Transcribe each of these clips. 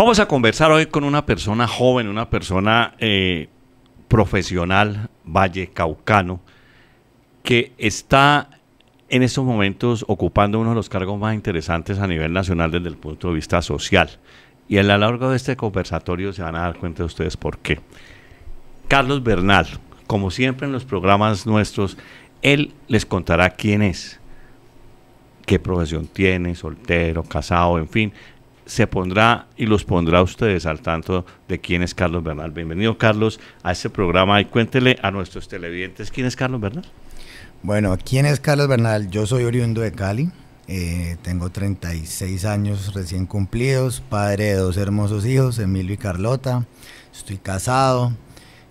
Vamos a conversar hoy con una persona joven, una persona eh, profesional profesional Caucano, que está en estos momentos ocupando uno de los cargos más interesantes a nivel nacional desde el punto de vista social. Y a lo largo de este conversatorio se van a dar cuenta de ustedes por qué. Carlos Bernal, como siempre en los programas nuestros, él les contará quién es, qué profesión tiene, soltero, casado, en fin, se pondrá y los pondrá a ustedes al tanto de quién es Carlos Bernal. Bienvenido, Carlos, a este programa y cuéntele a nuestros televidentes quién es Carlos Bernal. Bueno, ¿quién es Carlos Bernal? Yo soy oriundo de Cali, eh, tengo 36 años recién cumplidos, padre de dos hermosos hijos, Emilio y Carlota, estoy casado,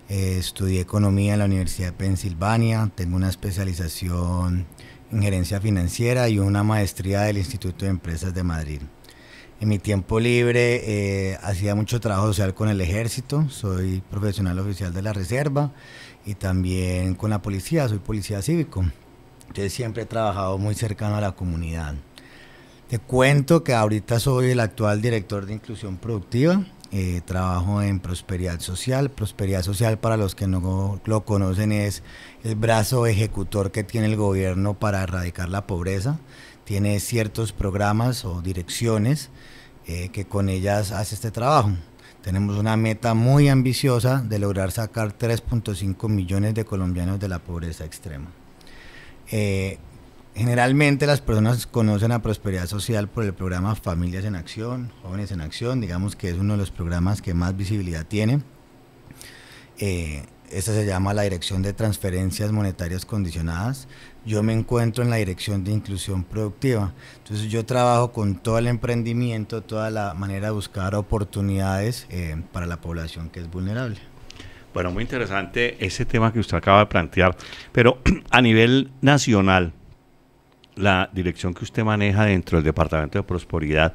eh, estudié economía en la Universidad de Pensilvania, tengo una especialización en gerencia financiera y una maestría del Instituto de Empresas de Madrid. En mi tiempo libre eh, hacía mucho trabajo social con el ejército, soy profesional oficial de la reserva y también con la policía, soy policía cívico. Entonces siempre he trabajado muy cercano a la comunidad. Te cuento que ahorita soy el actual director de inclusión productiva, eh, trabajo en Prosperidad Social. Prosperidad Social, para los que no lo conocen, es el brazo ejecutor que tiene el gobierno para erradicar la pobreza tiene ciertos programas o direcciones eh, que con ellas hace este trabajo. Tenemos una meta muy ambiciosa de lograr sacar 3.5 millones de colombianos de la pobreza extrema. Eh, generalmente las personas conocen a Prosperidad Social por el programa Familias en Acción, Jóvenes en Acción, digamos que es uno de los programas que más visibilidad tiene. Eh, esa se llama la Dirección de Transferencias Monetarias Condicionadas. Yo me encuentro en la Dirección de Inclusión Productiva. Entonces yo trabajo con todo el emprendimiento, toda la manera de buscar oportunidades eh, para la población que es vulnerable. Bueno, muy interesante ese tema que usted acaba de plantear. Pero a nivel nacional, la dirección que usted maneja dentro del Departamento de Prosperidad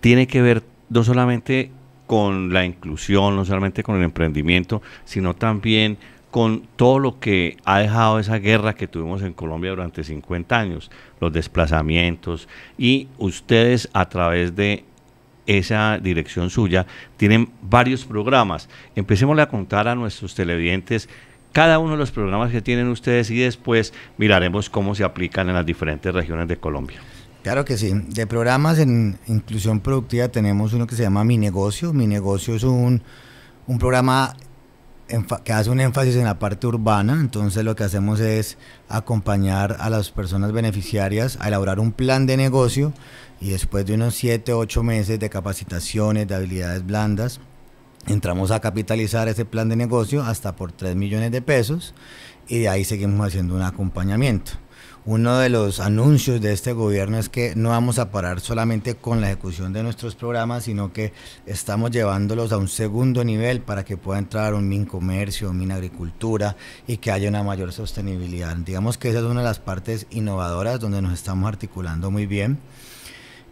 tiene que ver no solamente con la inclusión, no solamente con el emprendimiento, sino también con todo lo que ha dejado esa guerra que tuvimos en Colombia durante 50 años, los desplazamientos, y ustedes a través de esa dirección suya tienen varios programas. Empecemos a contar a nuestros televidentes cada uno de los programas que tienen ustedes y después miraremos cómo se aplican en las diferentes regiones de Colombia. Claro que sí. De programas en inclusión productiva tenemos uno que se llama Mi Negocio. Mi Negocio es un, programa que hace un énfasis en la parte urbana, entonces lo que hacemos es acompañar a las personas beneficiarias a elaborar un plan de negocio y después de unos 7, 8 meses de capacitaciones, de habilidades blandas, entramos a capitalizar ese plan de negocio hasta por 3 millones de pesos y de ahí seguimos haciendo un acompañamiento. Uno de los anuncios de este gobierno es que no vamos a parar solamente con la ejecución de nuestros programas, sino que estamos llevándolos a un segundo nivel para que pueda entrar un min comercio, un agricultura y que haya una mayor sostenibilidad. Digamos que esa es una de las partes innovadoras donde nos estamos articulando muy bien.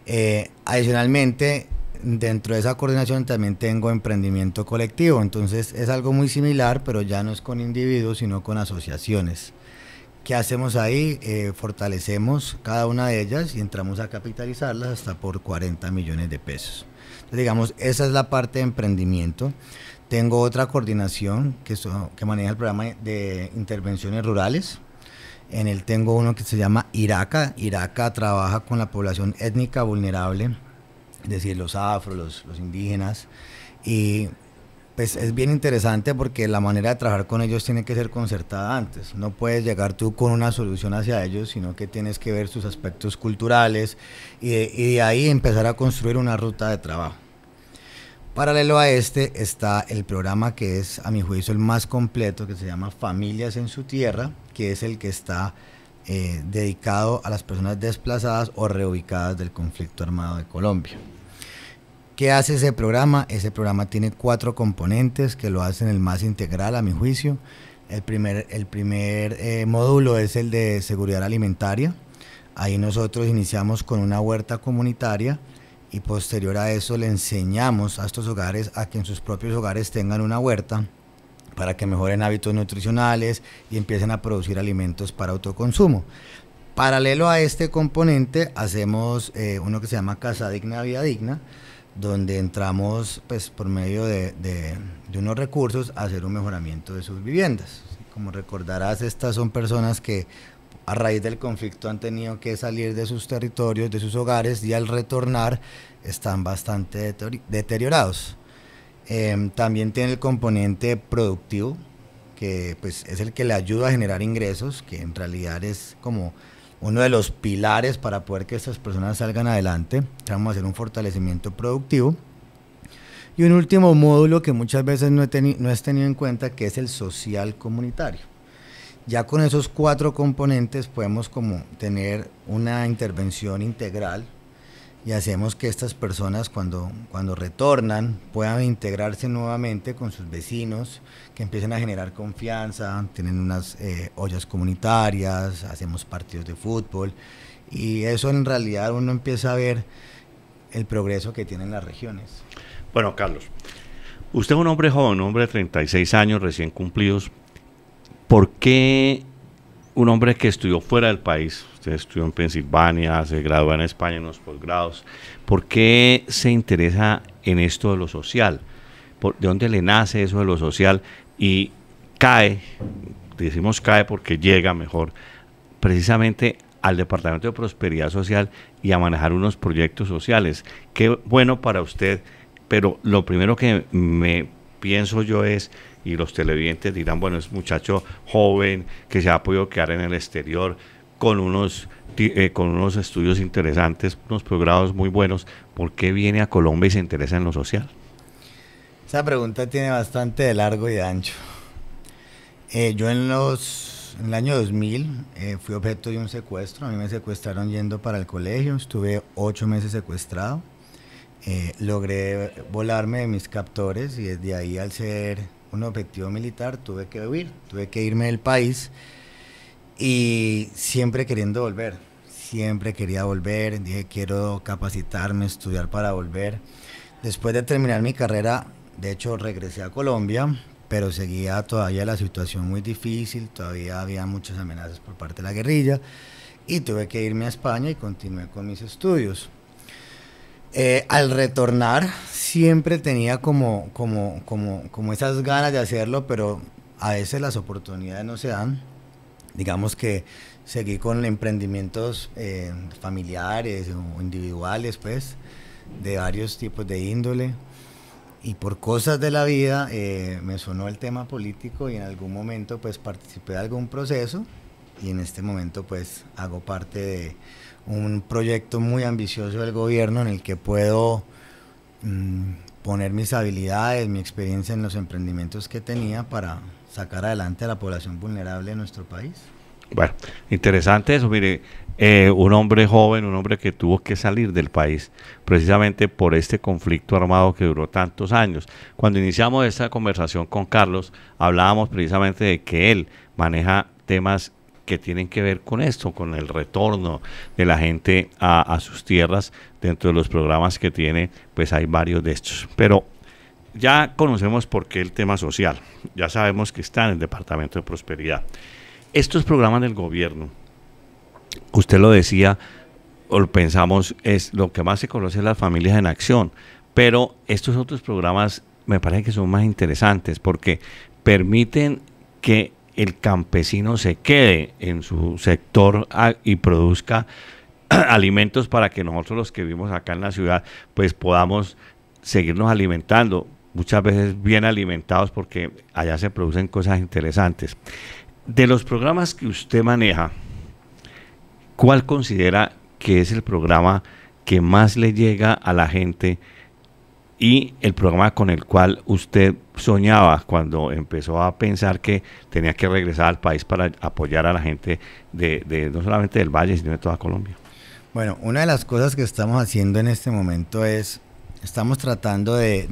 Eh, adicionalmente, dentro de esa coordinación también tengo emprendimiento colectivo, entonces es algo muy similar, pero ya no es con individuos, sino con asociaciones. ¿Qué hacemos ahí? Eh, fortalecemos cada una de ellas y entramos a capitalizarlas hasta por 40 millones de pesos. Entonces, digamos, esa es la parte de emprendimiento. Tengo otra coordinación que, que maneja el programa de intervenciones rurales. En él tengo uno que se llama Iraca. Iraca trabaja con la población étnica vulnerable, es decir, los afros, los, indígenas, pues es bien interesante porque la manera de trabajar con ellos tiene que ser concertada antes. No puedes llegar tú con una solución hacia ellos, sino que tienes que ver sus aspectos culturales y de, ahí empezar a construir una ruta de trabajo. Paralelo a este está el programa que es, a mi juicio, el más completo, que se llama Familias en su Tierra, que es el que está eh, dedicado a las personas desplazadas o reubicadas del conflicto armado de Colombia. ¿Qué hace ese programa? Ese programa tiene cuatro componentes que lo hacen el más integral a mi juicio. El primer, el primer eh, módulo es el de seguridad alimentaria. Ahí nosotros iniciamos con una huerta comunitaria y posterior a eso le enseñamos a estos hogares a que en sus propios hogares tengan una huerta para que mejoren hábitos nutricionales y empiecen a producir alimentos para autoconsumo. Paralelo a este componente hacemos eh, uno que se llama Casa Digna, Vida Digna, donde entramos pues por medio de, unos recursos a hacer un mejoramiento de sus viviendas. Como recordarás, estas son personas que a raíz del conflicto han tenido que salir de sus territorios, de sus hogares y al retornar están bastante deteriorados. Em, también tiene el componente productivo, que pues, es el que le ayuda a generar ingresos, que en realidad es como uno de los pilares para poder que estas personas salgan adelante. Vamos a hacer un fortalecimiento productivo. Y un último módulo que muchas veces no, es tenido en cuenta, que es el social comunitario. Ya con esos cuatro componentes podemos como tener una intervención integral y hacemos que estas personas cuando, cuando retornan puedan integrarse nuevamente con sus vecinos, que empiecen a generar confianza, tienen unas eh, ollas comunitarias, hacemos partidos de fútbol y eso en realidad uno empieza a ver el progreso que tienen las regiones. Bueno, Carlos, usted es un hombre joven, un hombre de 36 años recién cumplidos. ¿Por qué un hombre que estudió fuera del país, usted estudió en Pensilvania, se graduó en España en los posgrados. ¿Por qué se interesa en esto de lo social? ¿De dónde le nace eso de lo social? Y cae, decimos cae porque llega mejor, precisamente al Departamento de Prosperidad Social y a manejar unos proyectos sociales. Qué bueno para usted, pero lo primero que me pienso yo es, y los televidentes dirán, bueno, es muchacho joven que se ha podido quedar en el exterior, con unos, eh, con unos estudios interesantes, unos programas muy buenos. ¿Por qué viene a Colombia y se interesa en lo social? Esa pregunta tiene bastante de largo y de ancho. Eh, yo en los en el año 2000 eh, fui objeto de un secuestro. A mí me secuestraron yendo para el colegio. Estuve ocho meses secuestrado. logré volarme de mis captores y desde ahí al ser un objetivo militar tuve que huir, tuve que irme del país y siempre queriendo volver, siempre quería volver, dije quiero capacitarme, estudiar para volver. Después de terminar mi carrera, de hecho regresé a Colombia, pero seguía todavía la situación muy difícil, todavía había muchas amenazas por parte de la guerrilla y tuve que irme a España y continué con mis estudios. Eh, al retornar siempre tenía como, como, como, como esas ganas de hacerlo, pero a veces las oportunidades no se dan digamos que seguí con emprendimientos eh, familiares o individuales, pues, de varios tipos de índole. Y por cosas de la vida eh, me sonó el tema político y en algún momento pues participé de algún proceso y en este momento pues hago parte de un proyecto muy ambicioso del gobierno en el que puedo mm, poner mis habilidades, mi experiencia en los emprendimientos que tenía para, sacar adelante a la población vulnerable de nuestro país. Bueno, interesante eso. Mire, eh, un hombre joven, un hombre que tuvo que salir del país precisamente por este conflicto armado que duró tantos años. Cuando iniciamos esta conversación con Carlos, hablábamos precisamente de que él maneja temas que tienen que ver con esto, con el retorno de la gente a, a sus tierras. Dentro de los programas que tiene, pues hay varios de estos. Pero ya conocemos por qué el tema social, ya sabemos que está en el Departamento de Prosperidad. Estos programas del gobierno, usted lo decía, o pensamos, es lo que más se conoce las familias en acción, pero estos otros programas me parece que son más interesantes porque permiten que el campesino se quede en su sector y produzca alimentos para que nosotros los que vivimos acá en la ciudad pues podamos seguirnos alimentando muchas veces bien alimentados porque allá se producen cosas interesantes. De los programas que usted maneja, ¿cuál considera que es el programa que más le llega a la gente y el programa con el cual usted soñaba cuando empezó a pensar que tenía que regresar al país para apoyar a la gente de, no solamente del Valle, sino de toda Colombia? Bueno, una de las cosas que estamos haciendo en este momento es, estamos tratando de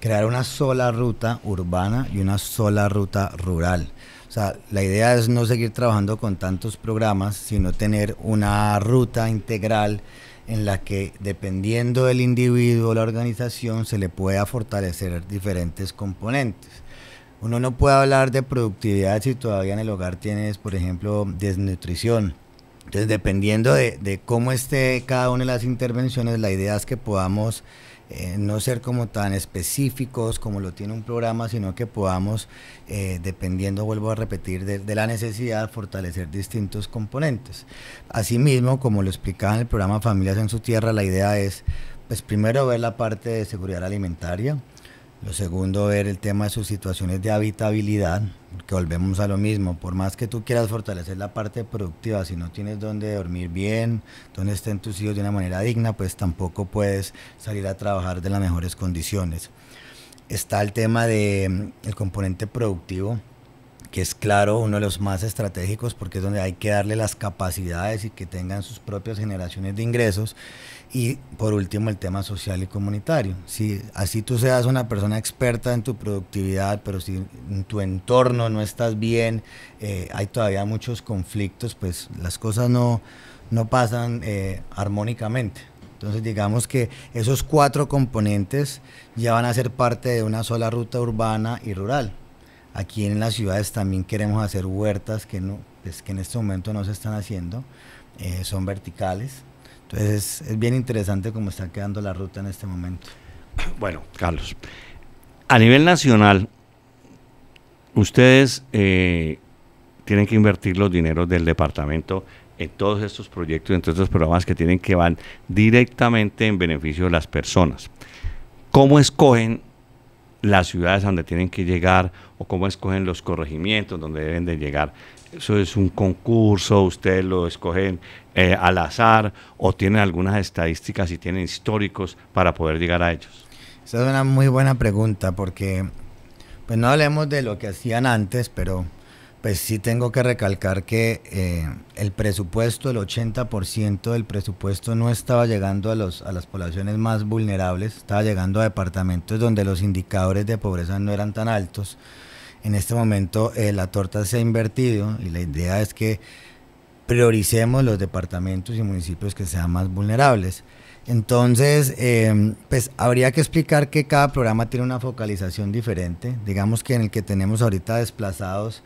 crear una sola ruta urbana y una sola ruta rural. O sea, la idea es no seguir trabajando con tantos programas, sino tener una ruta integral en la que dependiendo del individuo o la organización se le pueda fortalecer diferentes componentes. Uno no puede hablar de productividad si todavía en el hogar tienes, por ejemplo, desnutrición. Entonces, dependiendo de, de cómo esté cada una de las intervenciones, la idea es que podamos eh, no ser como tan específicos como lo tiene un programa, sino que podamos, eh, dependiendo, vuelvo a repetir, de, la necesidad, fortalecer distintos componentes. Asimismo, como lo explicaba en el programa Familias en su Tierra, la idea es, pues primero ver la parte de seguridad alimentaria, lo segundo, ver el tema de sus situaciones de habitabilidad, ...porque volvemos a lo mismo. Por más que tú quieras fortalecer la parte productiva, si no tienes dónde dormir bien, dónde estén tus hijos de una manera digna, pues tampoco puedes salir a trabajar de las mejores condiciones. Está el tema del mm, componente productivo, que es claro uno de los más estratégicos porque es donde hay que darle las capacidades y que tengan sus propias generaciones de ingresos. Y por último, el tema social y comunitario. Si así tú seas una persona experta en tu productividad, pero si en tu entorno no estás bien, eh, hay todavía muchos conflictos, pues las cosas no, pasan eh, armónicamente. Entonces digamos que esos cuatro componentes ya van a ser parte de una sola ruta urbana y rural Aquí en las ciudades también queremos hacer huertas que, no, es pues, que en este momento no se están haciendo, eh, son verticales. Entonces es, bien interesante cómo está quedando la ruta en este momento. Bueno, Carlos, a nivel nacional, ustedes eh, tienen que invertir los dineros del departamento en todos estos proyectos, en todos estos programas que tienen que van directamente en beneficio de las personas. ¿Cómo escogen las ciudades donde tienen que llegar o cómo escogen los corregimientos donde deben de llegar. Eso es un concurso, ustedes lo escogen eh, al azar o tienen algunas estadísticas y tienen históricos para poder llegar a ellos. Esa es una muy buena pregunta porque pues no hablemos de lo que hacían antes, pero pues sí tengo que recalcar que eh, el presupuesto, el 80% del presupuesto no estaba llegando a, los, a las poblaciones más vulnerables, estaba llegando a departamentos donde los indicadores de pobreza no eran tan altos. En este momento eh, la torta se ha invertido y la idea es que prioricemos los departamentos y municipios que sean más vulnerables. Entonces, em, pues habría que explicar que cada programa tiene una focalización diferente. Digamos que en el que tenemos ahorita desplazados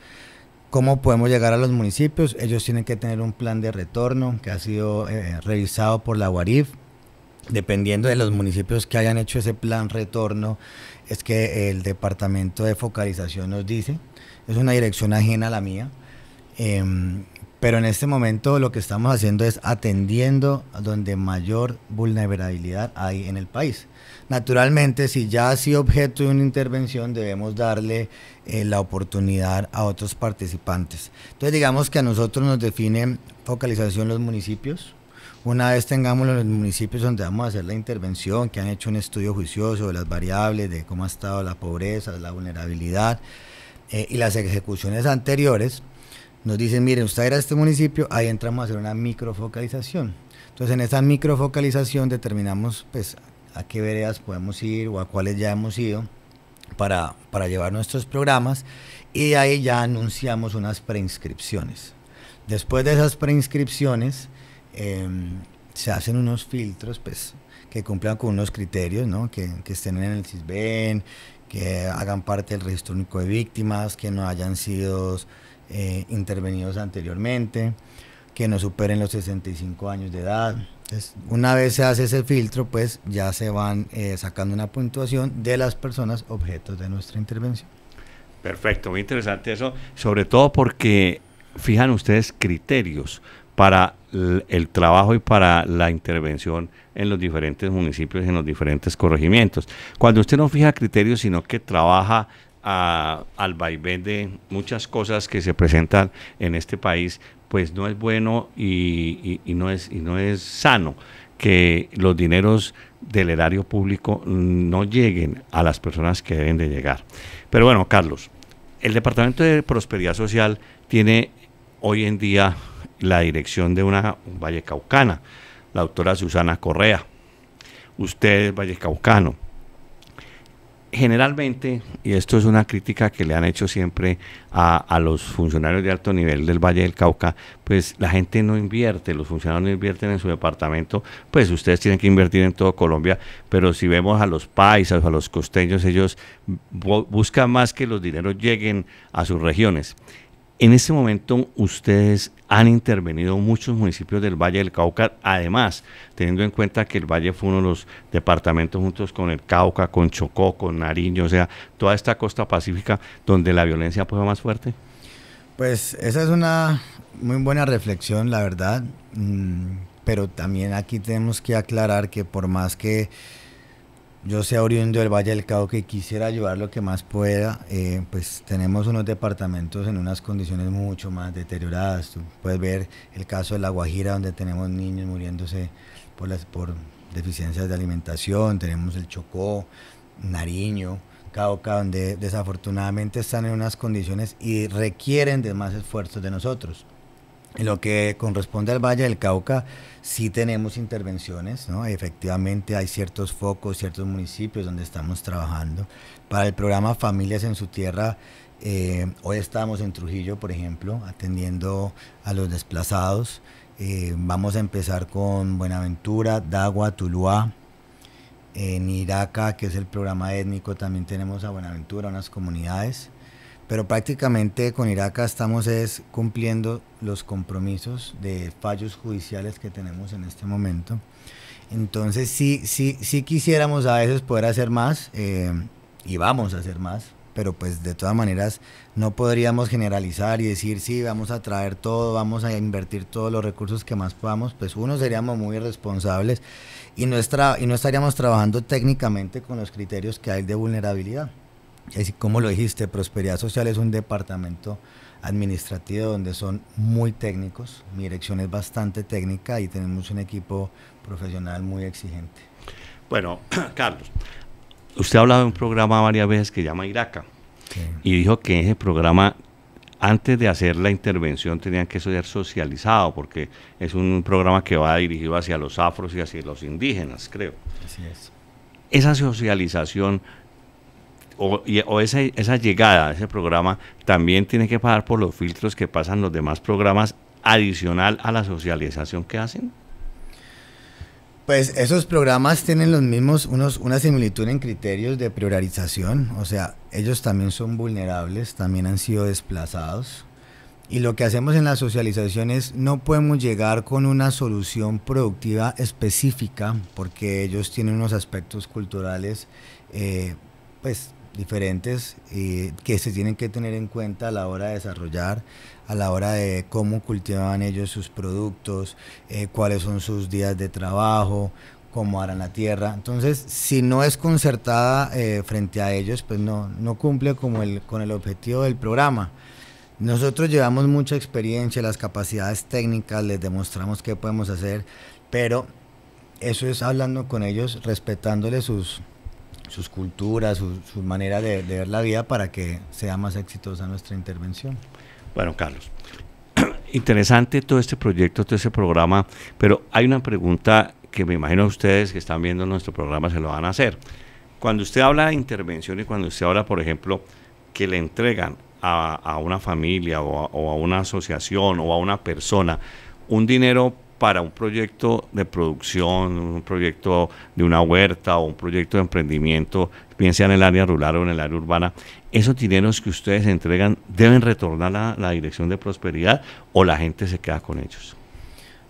¿Cómo podemos llegar a los municipios? Ellos tienen que tener un plan de retorno que ha sido eh, revisado por la guarif. Dependiendo de los municipios que hayan hecho ese plan retorno, es que el departamento de focalización nos dice, es una dirección ajena a la mía, em, pero en este momento lo que estamos haciendo es atendiendo donde mayor vulnerabilidad hay en el país. Naturalmente, si ya ha sido objeto de una intervención, debemos darle eh, la oportunidad a otros participantes. Entonces, digamos que a nosotros nos define focalización los municipios, una vez tengamos los municipios donde vamos a hacer la intervención, que han hecho un estudio juicioso de las variables, de cómo ha estado la pobreza, la vulnerabilidad eh, y las ejecuciones anteriores, nos dicen, miren, usted era a este municipio, ahí entramos a hacer una microfocalización. Entonces, en esa microfocalización determinamos pues, a qué veredas podemos ir o a cuáles ya hemos ido para, llevar nuestros programas y ahí ya anunciamos unas preinscripciones. Después de esas preinscripciones, em, se hacen unos filtros pues, que cumplan con unos criterios, ¿no? que, que estén en el CISBEN, que hagan parte del registro único de víctimas, que no hayan sido eh, intervenidos anteriormente, que no superen los 65 años de edad. una vez se hace ese filtro, pues ya se van eh, sacando una puntuación de las personas objetos de nuestra intervención. Perfecto, muy interesante eso, sobre todo porque fijan ustedes criterios para el trabajo y para la intervención en los diferentes municipios, en los diferentes corregimientos. Cuando usted no fija criterios, sino que trabaja al vaivén de muchas cosas que se presentan en este país, pues no es bueno y, no, es, y no es sano que los dineros del erario público no lleguen a las personas que deben de llegar. Pero bueno, Carlos, el Departamento de Prosperidad Social tiene hoy en día la dirección de una vallecaucana, la doctora Susana Correa. Usted es vallecaucano generalmente, y esto es una crítica que le han hecho siempre a, los funcionarios de alto nivel del Valle del Cauca, pues la gente no invierte, los funcionarios no invierten en su departamento, pues ustedes tienen que invertir en todo Colombia, pero si vemos a los paisas a los costeños, ellos buscan más que los dineros lleguen a sus regiones. En este momento ustedes han intervenido muchos municipios del Valle del Cauca, además teniendo en cuenta que el Valle fue uno de los departamentos juntos con el Cauca, con Chocó, con Nariño, o sea, toda esta costa pacífica donde la violencia fue más fuerte. Pues esa es una muy buena reflexión, la verdad, mm, pero también aquí tenemos que aclarar que por más que yo sea oriundo del Valle del Cauca y quisiera ayudar lo que más pueda, eh, pues tenemos unos departamentos en unas condiciones mucho más deterioradas. Tú puedes ver el caso de La Guajira, donde tenemos niños muriéndose por, por deficiencias de alimentación, tenemos el Chocó, Nariño, Cauca, donde desafortunadamente están en unas condiciones y requieren de más esfuerzos de nosotros. En lo que corresponde al Valle del Cauca, sí tenemos intervenciones, Efectivamente hay ciertos focos, ciertos municipios donde estamos trabajando. Para el programa Familias en su Tierra, eh, hoy estamos en Trujillo, por ejemplo, atendiendo a los desplazados. Eh, vamos a empezar con Buenaventura, Dagua, Tuluá. En Iraca, que es el programa étnico, también tenemos a Buenaventura, unas comunidades pero prácticamente con Irak estamos cumpliendo los compromisos de fallos judiciales que tenemos en este momento. Entonces sí, sí, quisiéramos a veces poder hacer más eh, y vamos a hacer más, pero pues de todas maneras no podríamos generalizar y decir sí, vamos a traer todo, vamos a invertir todos los recursos que más podamos, pues uno seríamos muy irresponsables y, nuestra, y no estaríamos trabajando técnicamente con los criterios que hay de vulnerabilidad como lo dijiste, Prosperidad Social es un departamento administrativo donde son muy técnicos, mi dirección es bastante técnica y tenemos un equipo profesional muy exigente. Bueno, Carlos, usted ha hablado de un programa varias veces que llama Iraca y dijo que ese programa antes de hacer la intervención tenían que ser socializado porque es un programa que va dirigido hacia los afros y hacia los indígenas, creo. Así es. Esa socialización o, esa, llegada a ese programa también tiene que pasar por los filtros que pasan los demás programas adicional a la socialización que hacen? Pues esos programas tienen los mismos, unos, una similitud en criterios de priorización, o sea, ellos también son vulnerables, también han sido desplazados. Y lo que hacemos en la socialización es no podemos llegar con una solución productiva específica porque ellos tienen unos aspectos culturales eh, pues diferentes y eh, que se tienen que tener en cuenta a la hora de desarrollar, a la hora de cómo cultivaban ellos sus productos, eh, cuáles son sus días de trabajo, cómo harán la tierra. Entonces, si no es concertada eh, frente a ellos, pues no, no cumple como el, con el objetivo del programa. Nosotros llevamos mucha experiencia, las capacidades técnicas, les demostramos qué podemos hacer, pero eso es hablando con ellos, respetándoles sus, sus culturas, su, manera de, ver la vida para que sea más exitosa nuestra intervención. Bueno, Carlos, interesante todo este proyecto, todo este programa, pero hay una pregunta que me imagino ustedes que están viendo nuestro programa se lo van a hacer. Cuando usted habla de intervención y cuando usted habla, por ejemplo, que le entregan a, una familia o o a una asociación o a una persona un dinero para un proyecto de producción, un proyecto de una huerta o un proyecto de emprendimiento, bien en el área rural o en el área urbana, esos dineros que ustedes entregan deben retornar a la dirección de prosperidad o la gente se queda con ellos.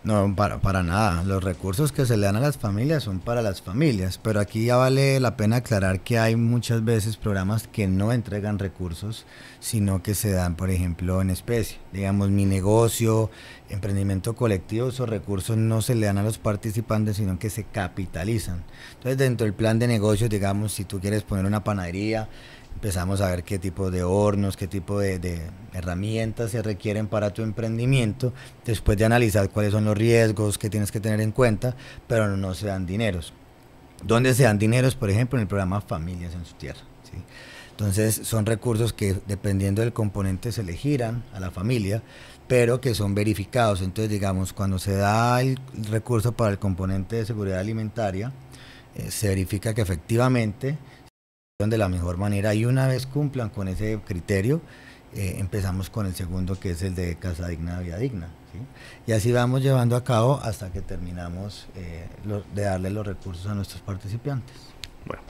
No, para, para nada. Los recursos que se le dan a las familias son para las familias, pero aquí ya vale la pena aclarar que hay muchas veces programas que no entregan recursos, sino que se dan, por ejemplo, en especie. Digamos, mi negocio, emprendimiento colectivo, esos recursos no se le dan a los participantes, sino que se capitalizan. Entonces, dentro del plan de negocios, digamos, si tú quieres poner una panadería, empezamos a ver qué tipo de hornos, qué tipo de, herramientas se requieren para tu emprendimiento, después de analizar cuáles son los riesgos que tienes que tener en cuenta, pero no, se dan dineros. ¿Dónde se dan dineros? Por ejemplo, en el programa Familias en su tierra. Entonces, son recursos que dependiendo del componente se le giran a la familia pero que son verificados. Entonces, digamos, cuando se da el recurso para el componente de seguridad alimentaria, eh, se verifica que efectivamente de la mejor manera y una vez cumplan con ese criterio, eh, empezamos con el segundo que es el de Casa Digna, Vía Digna. Y así vamos llevando a cabo hasta que terminamos eh, de darle los recursos a nuestros participantes. Bueno,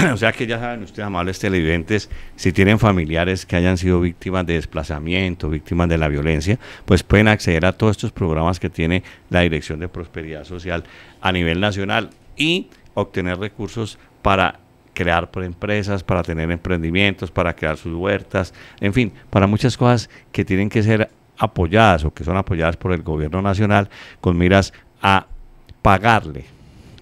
o sea que ya saben ustedes, amables televidentes, si tienen familiares que hayan sido víctimas de desplazamiento, víctimas de la violencia, pues pueden acceder a todos estos programas que tiene la Dirección de Prosperidad Social a nivel nacional y obtener recursos para crear empresas, para tener emprendimientos, para crear sus huertas, en fin, para muchas cosas que tienen que ser apoyadas o que son apoyadas por el gobierno nacional con miras a pagarle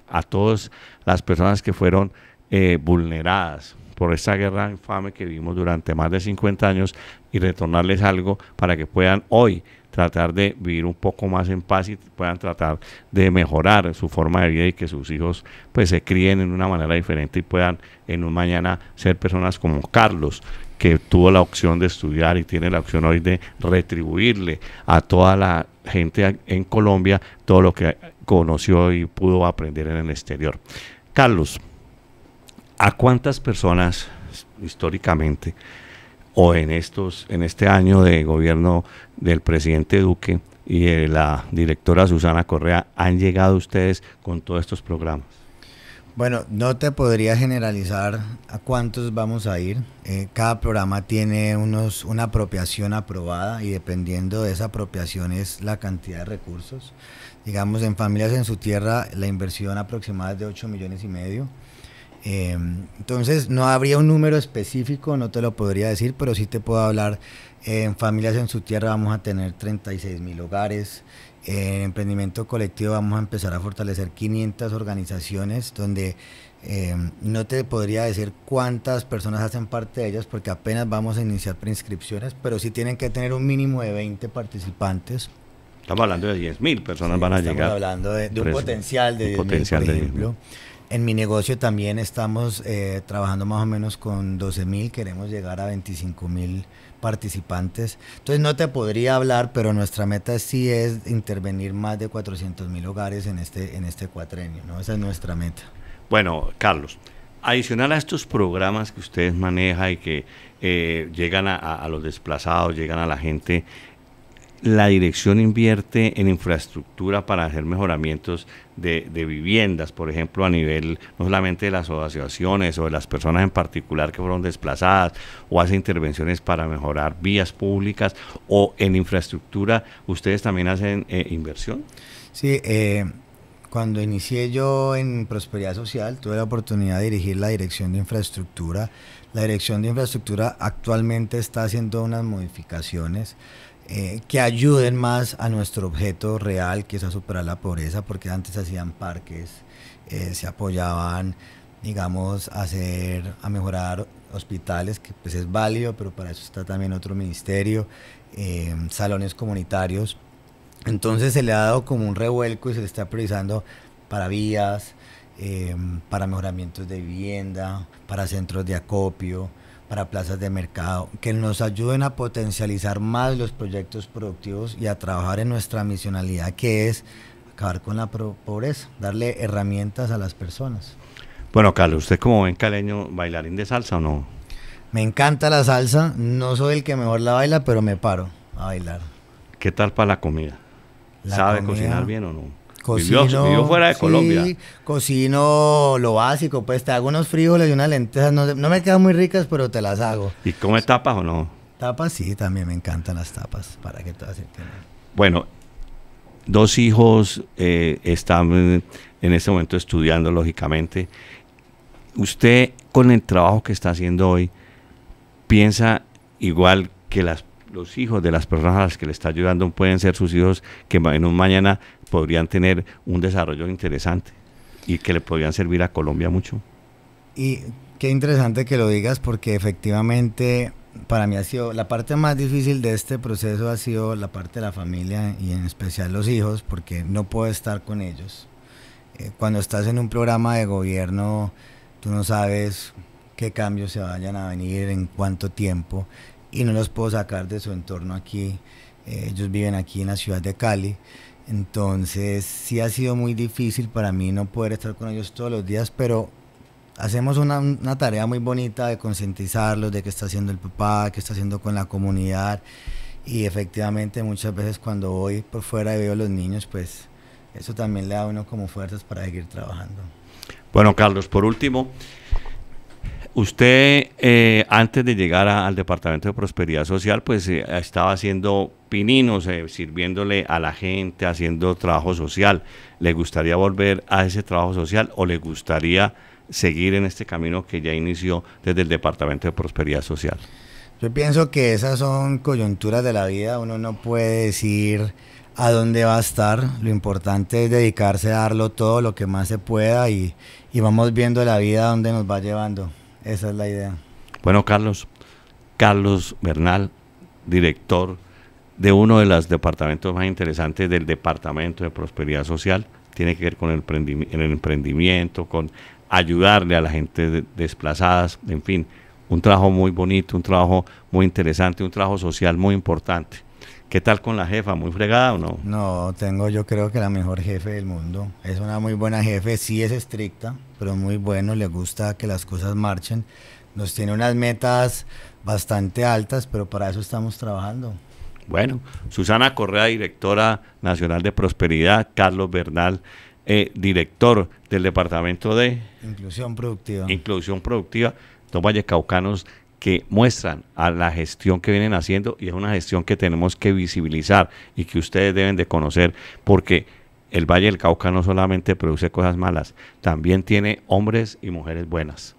a todas las personas que fueron eh, vulneradas por esta guerra infame que vivimos durante más de 50 años y retornarles algo para que puedan hoy tratar de vivir un poco más en paz y puedan tratar de mejorar su forma de vida y que sus hijos pues se críen en una manera diferente y puedan en un mañana ser personas como Carlos que tuvo la opción de estudiar y tiene la opción hoy de retribuirle a toda la gente en Colombia todo lo que conoció y pudo aprender en el exterior. Carlos, ¿A cuántas personas históricamente o en estos en este año de gobierno del presidente Duque y de la directora Susana Correa han llegado ustedes con todos estos programas? Bueno, no te podría generalizar a cuántos vamos a ir. Eh, cada programa tiene unos, una apropiación aprobada y dependiendo de esa apropiación es la cantidad de recursos. Digamos, en Familias en su Tierra la inversión aproximada es de 8 millones y medio. Eh, entonces no habría un número específico, no te lo podría decir, pero sí te puedo hablar. En familias en su tierra vamos a tener 36 mil hogares. En emprendimiento colectivo vamos a empezar a fortalecer 500 organizaciones donde em, no te podría decir cuántas personas hacen parte de ellas porque apenas vamos a iniciar preinscripciones, pero sí tienen que tener un mínimo de 20 participantes. Estamos hablando de mil personas van a llegar. Estamos hablando de, un potencial de 10 por en mi negocio también estamos eh, trabajando más o menos con 12 mil, queremos llegar a 25 mil participantes. Entonces no te podría hablar, pero nuestra meta sí es intervenir más de 400 mil hogares en este, en este cuatrenio, ¿no? Esa es nuestra meta. Bueno, Carlos, adicional a estos programas que ustedes manejan y que eh, llegan a, a, los desplazados, llegan a la gente la dirección invierte en infraestructura para hacer mejoramientos de, viviendas, por ejemplo, a nivel no solamente de las asociaciones o de las personas en particular que fueron desplazadas, o hace intervenciones para mejorar vías públicas o en infraestructura, ¿ustedes también hacen eh, inversión? Sí, eh, cuando inicié yo en Prosperidad Social, tuve la oportunidad de dirigir la Dirección de Infraestructura. La Dirección de Infraestructura actualmente está haciendo unas modificaciones eh, que ayuden más a nuestro objeto real, que es a superar la pobreza, porque antes hacían parques, eh, se apoyaban, digamos, a hacer, a mejorar hospitales, que pues es válido, pero para eso está también otro ministerio, em, salones comunitarios. Entonces se le ha dado como un revuelco y se le está priorizando para vías, em, para mejoramientos de vivienda, para centros de acopio, para plazas de mercado, que nos ayuden a potencializar más los proyectos productivos y a trabajar en nuestra misionalidad, que es acabar con la pobreza, darle herramientas a las personas. Bueno, Carlos, ¿usted como ven caleño bailarín de salsa o no? Me encanta la salsa, no soy el que mejor la baila, pero me paro a bailar. ¿Qué tal para la comida? ¿Sabe cocinar bien o no? Cocino, vivió, fuera de sí, Colombia. Cocino lo básico, pues te hago unos frijoles y unas lentejas. No, me quedan muy ricas, pero te las hago. ¿Y come tapas o no? Tapas sí, también me encantan las tapas, para que todas entiendan. Bueno, dos hijos eh, están en este momento estudiando, lógicamente. Usted, con el trabajo que está haciendo hoy, piensa igual que las los hijos de las personas a las que le está ayudando pueden ser sus hijos que en un mañana podrían tener un desarrollo interesante y que le podrían servir a Colombia mucho. Y qué interesante que lo digas porque efectivamente para mí ha sido la parte más difícil de este proceso ha sido la parte de la familia y en especial los hijos porque no puedo estar con ellos. Eh, cuando estás en un programa de gobierno tú no sabes qué cambios se vayan a venir, en cuánto tiempo y no los puedo sacar de su entorno aquí. Eh, ellos viven aquí en la ciudad de Cali entonces, sí ha sido muy difícil para mí no poder estar con ellos todos los días, pero hacemos una, tarea muy bonita de concientizarlos de qué está haciendo el papá, qué está haciendo con la comunidad. Y efectivamente, muchas veces cuando voy por fuera y veo a los niños, pues eso también le da a uno como fuerzas para seguir trabajando. Bueno, Carlos, por último, Usted, eh, antes de llegar al Departamento de Prosperidad Social, pues eh, estaba haciendo pininos, eh, sirviéndole a la gente, haciendo trabajo social. ¿Le gustaría volver a ese trabajo social o le gustaría seguir en este camino que ya inició desde el Departamento de Prosperidad Social? Yo pienso que esas son coyunturas de la vida. Uno no puede decir a dónde va a estar. Lo importante es dedicarse a darlo todo lo que más se pueda y, y vamos viendo la vida a dónde nos va llevando. Esa es la idea. Bueno, Carlos, Carlos Bernal, director de uno de los departamentos más interesantes del Departamento de Prosperidad Social, tiene que ver con el, el emprendimiento, con ayudarle a la gente desplazada. desplazadas, en fin, un trabajo muy bonito, un trabajo muy interesante, un trabajo social muy importante. ¿Qué tal con la jefa? ¿Muy fregada o no? No, tengo yo creo que la mejor jefe del mundo. Es una muy buena jefe, sí es estricta, pero muy bueno, le gusta que las cosas marchen. Nos tiene unas metas bastante altas, pero para eso estamos trabajando. Bueno, Susana Correa, directora nacional de Prosperidad, Carlos Bernal, eh, director del Departamento de Inclusión Productiva. Inclusión Productiva. Dos Vallecaucanos que muestran a la gestión que vienen haciendo y es una gestión que tenemos que visibilizar y que ustedes deben de conocer porque el Valle del Cauca no solamente produce cosas malas, también tiene hombres y mujeres buenas.